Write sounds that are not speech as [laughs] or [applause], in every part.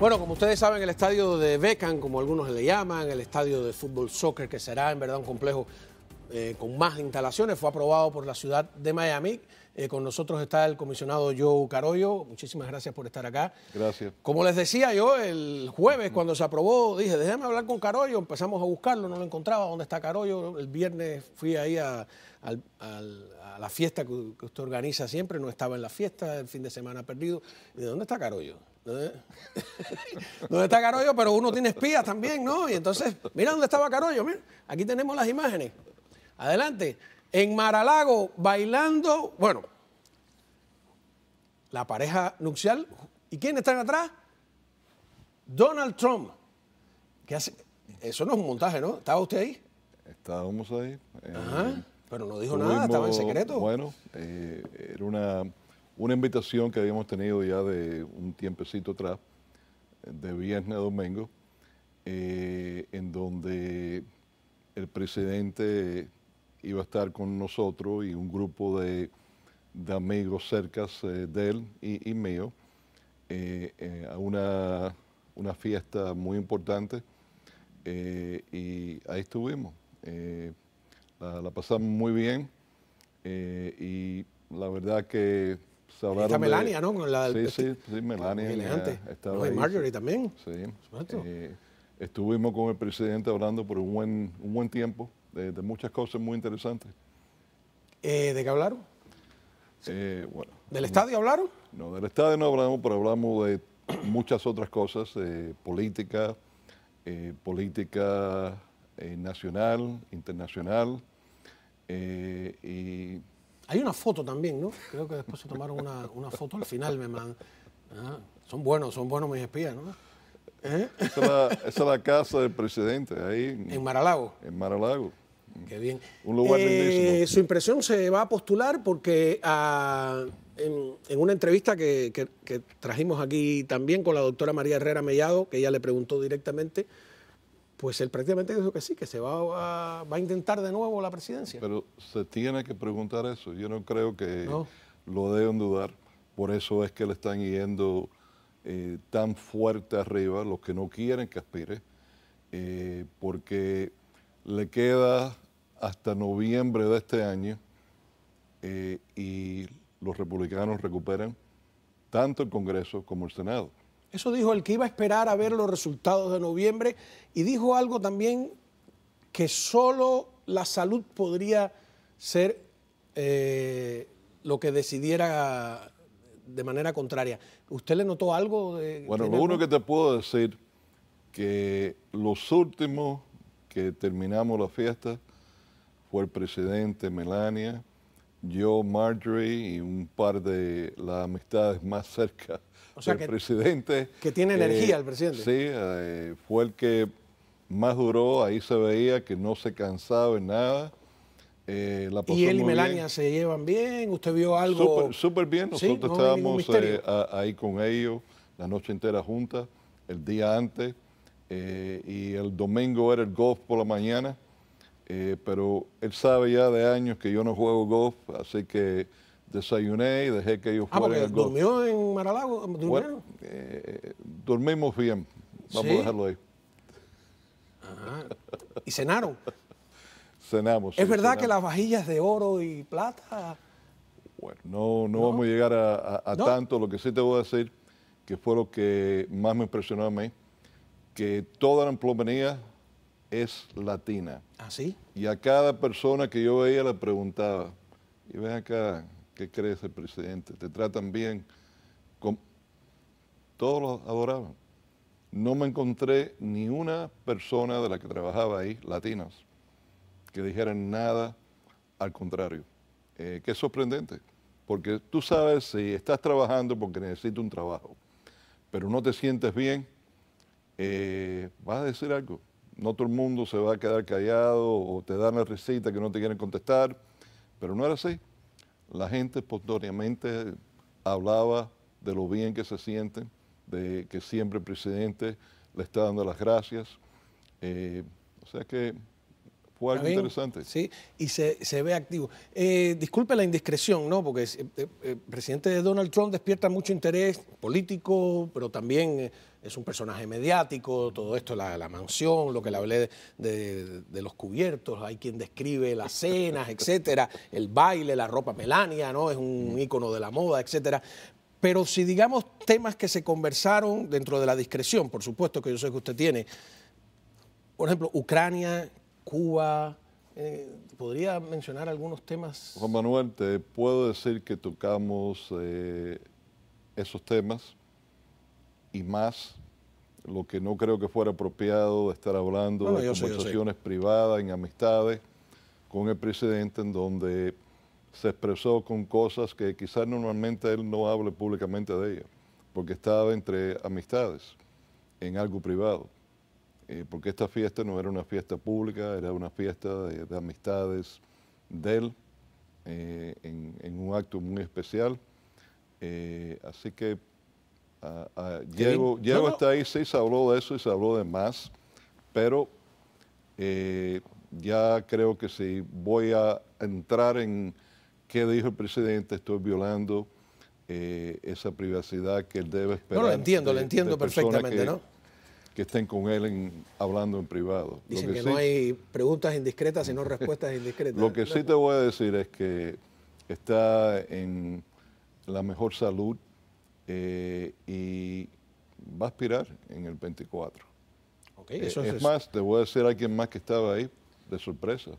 Bueno, como ustedes saben, el estadio de Beckham, como algunos le llaman, el estadio de fútbol soccer, que será en verdad un complejo eh, con más instalaciones, fue aprobado por la ciudad de Miami. Eh, con nosotros está el comisionado Joe Carollo. Muchísimas gracias por estar acá. Gracias. Como les decía yo, el jueves cuando se aprobó, dije, déjame hablar con Carollo. Empezamos a buscarlo, no lo encontraba. ¿Dónde está Carollo? El viernes fui ahí a, la fiesta que, usted organiza siempre. No estaba en la fiesta, el fin de semana perdido. de dónde está Carollo? ¿Eh? [laughs] ¿Dónde está Carollo? Pero uno tiene espías también, ¿no? Y entonces, mira dónde estaba Carollo, mira. Aquí tenemos las imágenes. Adelante. En Maralago, bailando, bueno, la pareja nupcial. ¿Y quién está atrás? Donald Trump. ¿Qué hace? Eso no es un montaje, ¿no? ¿Estaba usted ahí? Estábamos ahí. Ajá. Eh, Pero no dijo nada, estaba en secreto. Bueno, eh, era una una invitación que habíamos tenido ya de un tiempecito atrás, de viernes a domingo, eh, en donde el presidente iba a estar con nosotros y un grupo de, amigos cercas eh, de él y, mío eh, a una, una, fiesta muy importante y ahí estuvimos. la, pasamos muy bien y la verdad que se Melania, ¿no? sí, este sí, Melania. Marjorie también. estuvimos con el presidente hablando por un buen, tiempo de, muchas cosas muy interesantes. Eh, ¿De qué hablaron? Eh, bueno, ¿Del estadio hablaron? No, del estadio no hablamos, pero hablamos de muchas otras cosas, política, eh, política nacional, internacional, y hay una foto también, ¿no? Creo que después se tomaron una, foto al final, me mandan. ¿ah? son buenos, son buenos mis espías, ¿no? ¿Eh? Esa, es la, casa del presidente, ahí. En Maralago. En Maralago. Qué bien. Un lugar eh, Su impresión se va a postular porque ah, en, una entrevista que, que trajimos aquí también con la doctora María Herrera Mellado, que ella le preguntó directamente pues él prácticamente dijo que sí, que se va a, intentar de nuevo la presidencia. Pero se tiene que preguntar eso. Yo no creo que lo deben dudar. Por eso es que le están yendo eh, tan fuerte arriba los que no quieren que aspire, eh, porque le queda hasta noviembre de este año eh, y los republicanos recuperan tanto el Congreso como el Senado. Eso dijo el que iba a esperar a ver los resultados de noviembre y dijo algo también que solo la salud podría ser eh, lo que decidiera de manera contraria. ¿Usted le notó algo? De, bueno, lo único que te puedo decir que los últimos que terminamos la fiesta fue el presidente Melania, yo, Marjorie y un par de las amistades más cercanas o sea, que, presidente. Que tiene energía eh, el presidente. Sí, eh, fue el que más duró, ahí se veía que no se cansaba en nada. Eh, y él y Melania se llevan bien, usted vio algo... Súper bien, nosotros estábamos ahí con ellos la noche entera juntas, el día antes, y el domingo era el golf por la mañana, pero él sabe ya de años que yo no juego golf, así que desayuné y dejé que ellos ah, fueran. Ah, en Maralago, bueno, eh, dormimos bien, vamos a dejarlo ahí. ¿Y cenaron? [laughs] Cenamos. ¿Es verdad que las vajillas de oro y plata? Bueno, no, vamos a llegar a, tanto. Lo que sí te voy a decir, que fue lo que más me impresionó a mí, que toda la emplomenía... es latina. ¿Ah, Y a cada persona que yo veía le preguntaba, y ven acá, ¿Qué crees el presidente? ¿Te tratan bien? Todos los adoraban. No me encontré ni una persona de la que trabajaba ahí, latinas, que dijeran nada al contrario. Qué eh, que sorprendente, porque tú sabes si estás trabajando porque necesitas un trabajo, pero no te sientes bien, eh, vas a decir algo. No todo el mundo se va a quedar callado o te dan la receta que no te quieren contestar, pero no era así la gente espontáneamente hablaba de lo bien que se siente, de que siempre el presidente le está dando las gracias. Eh, o sea que algo interesante. Sí, y se, ve activo. Eh, disculpe la indiscreción, ¿no? Porque el eh, eh, presidente Donald Trump despierta mucho interés político, pero también es un personaje mediático, todo esto, la, mansión, lo que le hablé de, de, los cubiertos, hay quien describe las cenas, [laughs] etcétera, el baile, la ropa melania, ¿no? Es un mm. ícono de la moda, etcétera. Pero si digamos temas que se conversaron dentro de la discreción, por supuesto que yo sé que usted tiene, por ejemplo, Ucrania Cuba. Eh, ¿Podría mencionar algunos temas? Juan Manuel, te puedo decir que tocamos eh, esos temas y más, lo que no creo que fuera apropiado de estar hablando de conversaciones privadas, en amistades, con el presidente, en donde se expresó con cosas que quizás normalmente él no hable públicamente de ellas, porque estaba entre amistades, en algo privado. Eh, porque esta fiesta no era una fiesta pública, era una fiesta de, amistades de él, eh, en, un acto muy especial. Eh, así que ah, ah, Diego, está ahí, sí se habló de eso y se habló de más, pero ya creo que si voy a entrar en qué dijo el presidente, estoy violando esa privacidad que él debe esperar. No, lo entiendo, lo entiendo perfectamente, ¿no? que estén con él hablando en privado. Dicen que, no hay preguntas indiscretas, sino respuestas indiscretas. [laughs] Lo que sí te voy a decir es que está en la mejor salud eh, y va a aspirar en el 24. eso eh, es, más, te voy a decir a alguien más que estaba ahí de sorpresa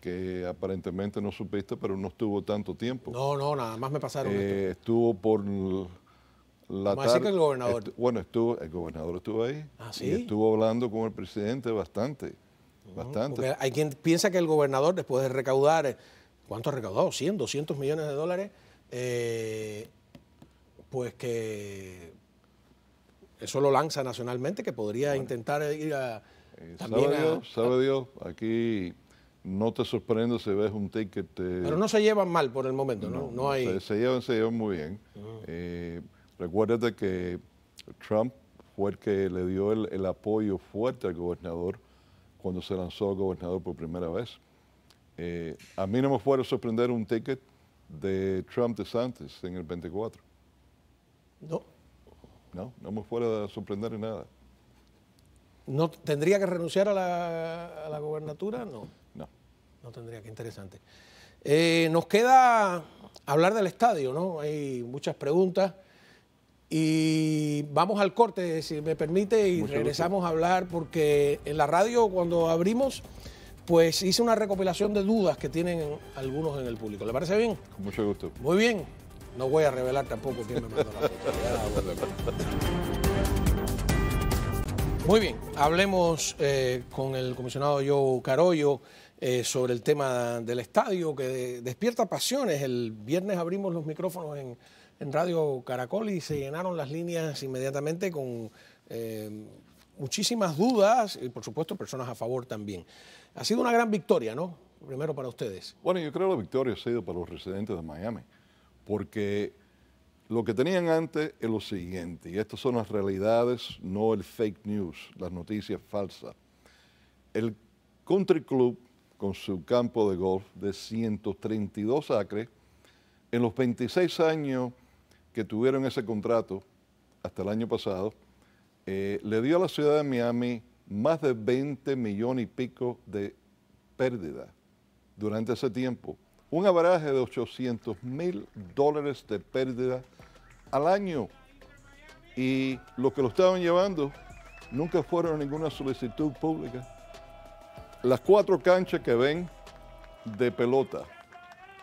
que aparentemente no supiste, pero no estuvo tanto tiempo. No, no, nada más me pasaron. Eh, estuvo por que el gobernador? bueno, estuvo, el gobernador estuvo ahí. ¿Ah, Y estuvo hablando con el presidente bastante. bastante. hay quien piensa que el gobernador, después de recaudar, eh, ¿cuánto ha recaudado? 100, 200 millones de dólares. Eh, pues que eso lo lanza nacionalmente, que podría intentar ir eh, a. sabe, Dios, aquí no te sorprende si ves un ticket. pero no se llevan mal por el momento, ¿no? no, se, llevan, se llevan muy bien. Recuerda que Trump fue el que le dio el, apoyo fuerte al gobernador cuando se lanzó gobernador por primera vez. Eh, a mí no me fuera a sorprender un ticket de Trump de Santos en el 24. No. No, no me fuera a sorprender en nada. ¿No tendría que renunciar a la, gobernatura? No. No. No tendría, que interesante. Eh, nos queda hablar del estadio, ¿no? Hay muchas preguntas. Y vamos al corte, si me permite, y regresamos a hablar, porque en la radio cuando abrimos, pues hice una recopilación de dudas que tienen algunos en el público. ¿Le parece bien? Con mucho gusto. Muy bien. No voy a revelar tampoco quién me mandó la [laughs] ah, Muy bien, hablemos eh, con el comisionado Joe Carollo eh, sobre el tema del estadio que despierta pasiones. El viernes abrimos los micrófonos en en Radio Caracol y se llenaron las líneas inmediatamente con eh, muchísimas dudas y por supuesto personas a favor también. Ha sido una gran victoria, ¿no? Primero para ustedes. Bueno, yo creo que la victoria ha sido para los residentes de Miami, porque lo que tenían antes es lo siguiente, y estas son las realidades, no el fake news, las noticias falsas. El country club con su campo de golf de 132 acres, en los 26 años que tuvieron ese contrato hasta el año pasado, eh, le dio a la ciudad de Miami más de 20 millones y pico de pérdida durante ese tiempo. Un abaraje de 800 mil dólares de pérdida al año. Y los que lo estaban llevando nunca fueron a ninguna solicitud pública. Las cuatro canchas que ven de pelota,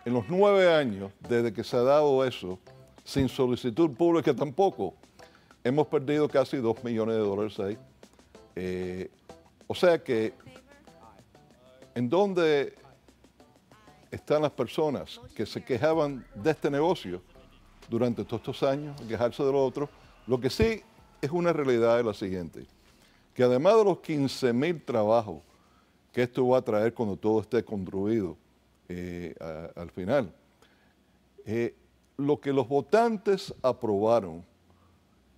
en los nueve años desde que se ha dado eso, sin solicitud pública tampoco. Hemos perdido casi 2 millones de dólares ahí. Eh, o sea que, ¿en dónde están las personas que se quejaban de este negocio durante todos estos años, quejarse de lo otro? Lo que sí es una realidad es la siguiente, que además de los 15 mil trabajos que esto va a traer cuando todo esté construido eh, al final, eh, lo que los votantes aprobaron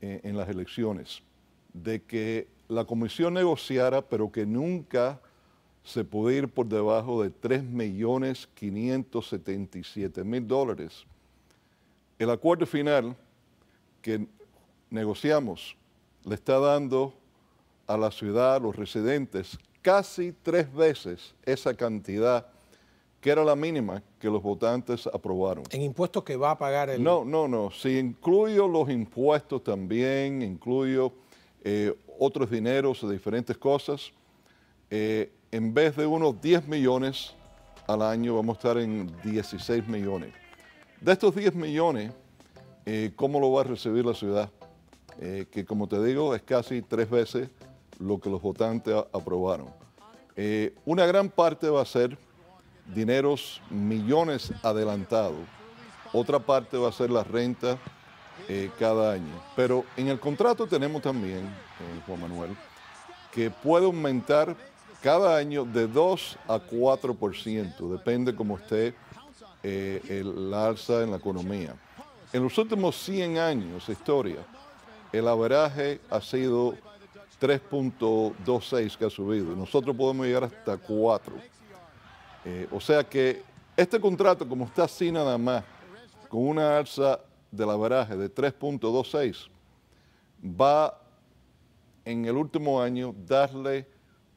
eh, en, las elecciones, de que la comisión negociara, pero que nunca se puede ir por debajo de 3.577.000 dólares. El acuerdo final que negociamos le está dando a la ciudad, a los residentes, casi tres veces esa cantidad que era la mínima que los votantes aprobaron. ¿En impuestos que va a pagar el...? No, no, no. Si incluyo los impuestos también, incluyo eh, otros dineros diferentes cosas, eh, en vez de unos 10 millones al año, vamos a estar en 16 millones. De estos 10 millones, eh, ¿cómo lo va a recibir la ciudad? que como te digo, es casi tres veces lo que los votantes aprobaron. una gran parte va a ser dineros, millones adelantados. Otra parte va a ser la renta eh, cada año. Pero en el contrato tenemos también, eh, Juan Manuel, que puede aumentar cada año de 2 a 4%, depende como esté eh, el, alza en la economía. En los últimos 100 años de historia, el averaje ha sido 3.26 que ha subido. Nosotros podemos llegar hasta 4. Eh, o sea que este contrato, como está así nada más, con una alza de la veraje de 3.26, va en el último año darle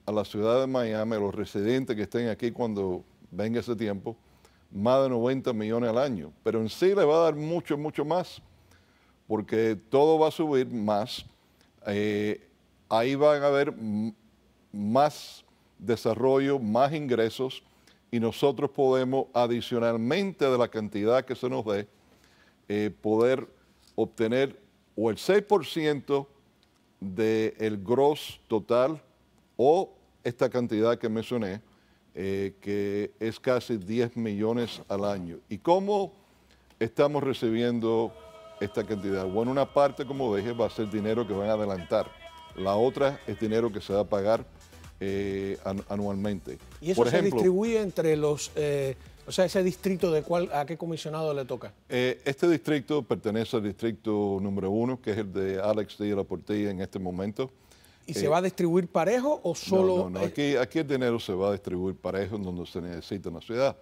a la ciudad de Miami, a los residentes que estén aquí cuando venga ese tiempo, más de 90 millones al año. Pero en sí le va a dar mucho, mucho más, porque todo va a subir más. Eh, ahí van a haber más desarrollo, más ingresos y nosotros podemos, adicionalmente de la cantidad que se nos dé, eh, poder obtener o el 6% del de gross total o esta cantidad que mencioné, eh, que es casi 10 millones al año. ¿Y cómo estamos recibiendo esta cantidad? Bueno, una parte, como dije, va a ser dinero que van a adelantar. La otra es dinero que se va a pagar eh, anualmente. ¿Y eso se distribuye entre los... Eh, o sea, ese distrito de cuál, a qué comisionado le toca? Eh, este distrito pertenece al distrito número uno, que es el de Alex de la Portilla en este momento. ¿Y se va a distribuir parejo o solo.? No, no, no. Aquí, el dinero se va a distribuir parejo en donde se necesita en la ciudad.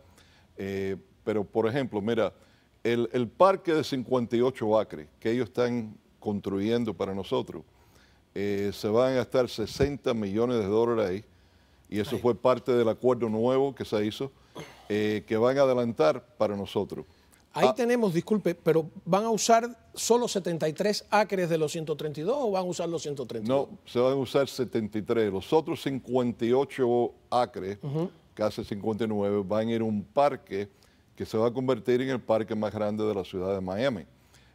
pero, por ejemplo, mira, el, el parque de 58 acres que ellos están construyendo para nosotros, eh, se van a gastar 60 millones de dólares ahí, y eso fue parte del acuerdo nuevo que se hizo, eh, que van a adelantar para nosotros. Ahí ah. tenemos, disculpe, pero ¿van a usar solo 73 acres de los 132 o van a usar los 132? No, se van a usar 73. Los otros 58 acres, casi 59, van a ir a un parque que se va a convertir en el parque más grande de la ciudad de Miami,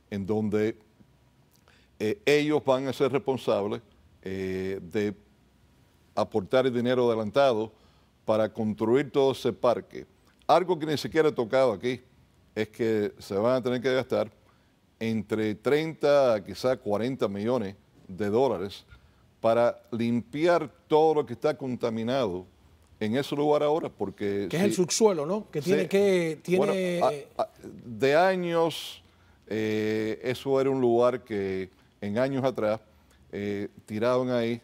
en donde eh, ellos van a ser responsables eh, de aportar el dinero adelantado para construir todo ese parque. Algo que ni siquiera he tocado aquí es que se van a tener que gastar entre 30 a quizá 40 millones de dólares para limpiar todo lo que está contaminado en ese lugar ahora porque... Que es el subsuelo, ¿no? Que tiene que... Tiene... de años, eh, eso era un lugar que en años atrás eh, tiraban ahí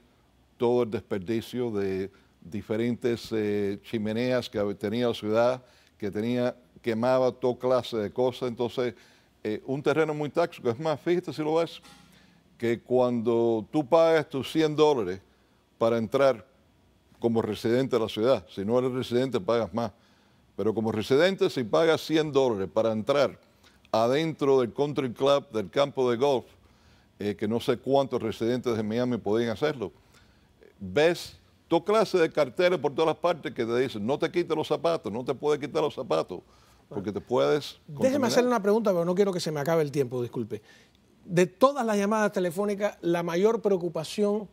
todo el desperdicio de diferentes eh, chimeneas que tenía la ciudad, que tenía, quemaba toda clase de cosas. Entonces, eh, un terreno muy táxico. Es más, fíjate si lo ves, que cuando tú pagas tus 100 dólares para entrar como residente de la ciudad, si no eres residente pagas más, pero como residente si pagas 100 dólares para entrar adentro del country club, del campo de golf, eh, que no sé cuántos residentes de Miami podían hacerlo. Ves tu clase de carteles por todas las partes que te dicen, no te quites los zapatos, no te puedes quitar los zapatos, porque te puedes... Déjeme hacerle una pregunta, pero no quiero que se me acabe el tiempo, disculpe. De todas las llamadas telefónicas, la mayor preocupación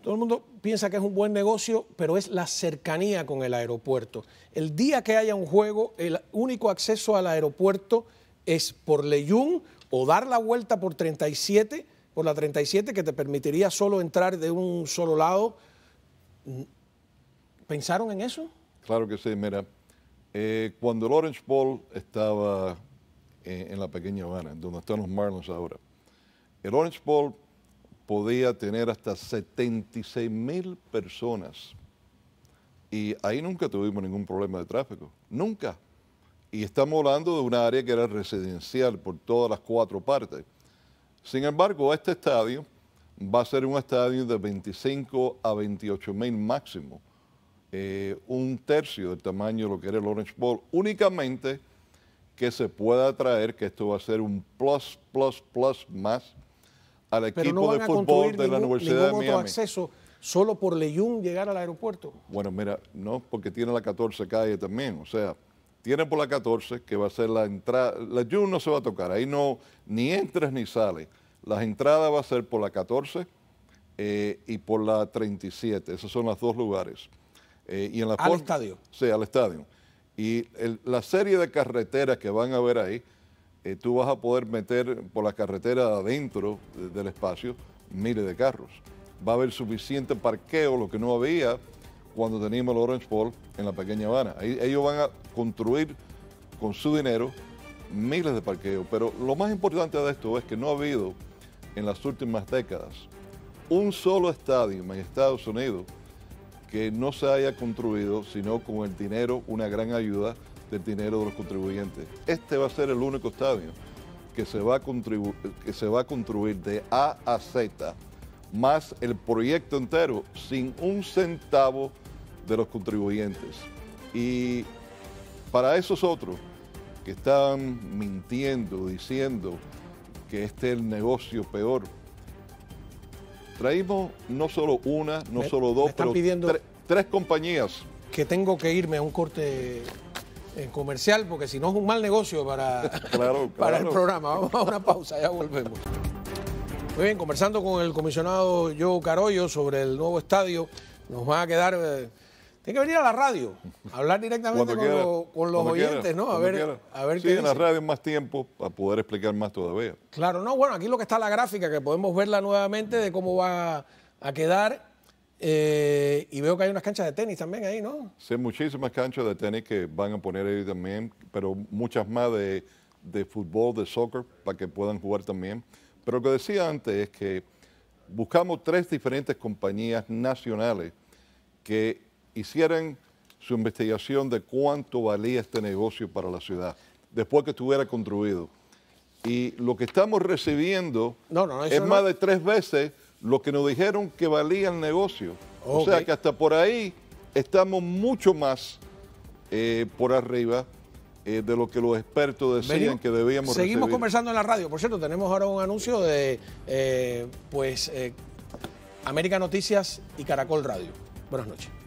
todo el mundo piensa que es un buen negocio, pero es la cercanía con el aeropuerto. El día que haya un juego, el único acceso al aeropuerto es por Leyún o dar la vuelta por 37, por la 37 que te permitiría solo entrar de un solo lado. ¿Pensaron en eso? Claro que sí, mira, eh, cuando el Orange Ball estaba eh, en, la pequeña Habana, donde están los Marlins ahora, el Orange Ball podía tener hasta 76 mil personas y ahí nunca tuvimos ningún problema de tráfico, nunca. Y estamos hablando de una área que era residencial por todas las cuatro partes. Sin embargo, este estadio va a ser un estadio de 25 a 28 mil máximo, eh, un tercio del tamaño de lo que era el Orange Bowl, únicamente que se pueda traer, que esto va a ser un plus, plus, plus más al equipo de fútbol de la Universidad de Miami. Otro acceso solo por Leyun llegar al aeropuerto? Bueno, mira, no, porque tiene la 14 calle también, o sea, tiene por la 14, que va a ser la entrada, la June no se va a tocar, ahí no, ni entras ni sales. Las entradas va a ser por la 14 eh, y por la 37, esos son los dos lugares. Eh, y en ¿Al estadio? Sí, al estadio. Y la serie de carreteras que van a ver ahí, eh, tú vas a poder meter por la carretera adentro del espacio miles de carros. Va a haber suficiente parqueo, lo que no había cuando teníamos el Orange Bowl en la pequeña Habana. ellos van a construir con su dinero miles de parqueos. Pero lo más importante de esto es que no ha habido en las últimas décadas un solo estadio en Estados Unidos que no se haya construido, sino con el dinero, una gran ayuda del dinero de los contribuyentes. Este va a ser el único estadio que se va que se va a construir de A a Z, más el proyecto entero, sin un centavo de los contribuyentes. Y para esos otros que están mintiendo, diciendo que este es el negocio peor, traímos no solo una, no solo dos, pero tres compañías. Que tengo que irme a un corte eh, comercial, porque si no es un mal negocio para, [laughs] [laughs] para el programa. Vamos a una pausa, ya volvemos. Muy bien, conversando con el comisionado Joe Carollo sobre el nuevo estadio, nos va a quedar... Eh, hay que venir a la radio, hablar directamente con, los oyentes, ¿no? A ver, a sí, en la radio más tiempo para poder explicar más todavía. Claro, no, bueno, aquí lo que está la gráfica, que podemos verla nuevamente de cómo va a quedar. Eh, y veo que hay unas canchas de tenis también ahí, ¿no? Sí, muchísimas canchas de tenis que van a poner ahí también, pero muchas más de, de fútbol, de soccer, para que puedan jugar también. Pero lo que decía antes es que buscamos tres diferentes compañías nacionales que hicieran su investigación de cuánto valía este negocio para la ciudad, después que estuviera construido. Y lo que estamos recibiendo es más de tres veces lo que nos dijeron que valía el negocio. O sea que hasta por ahí estamos mucho más eh, por arriba eh, de lo que los expertos decían que debíamos Seguimos conversando en la radio. Por cierto, tenemos ahora un anuncio de eh, pues América Noticias y Caracol Radio. Buenas noches.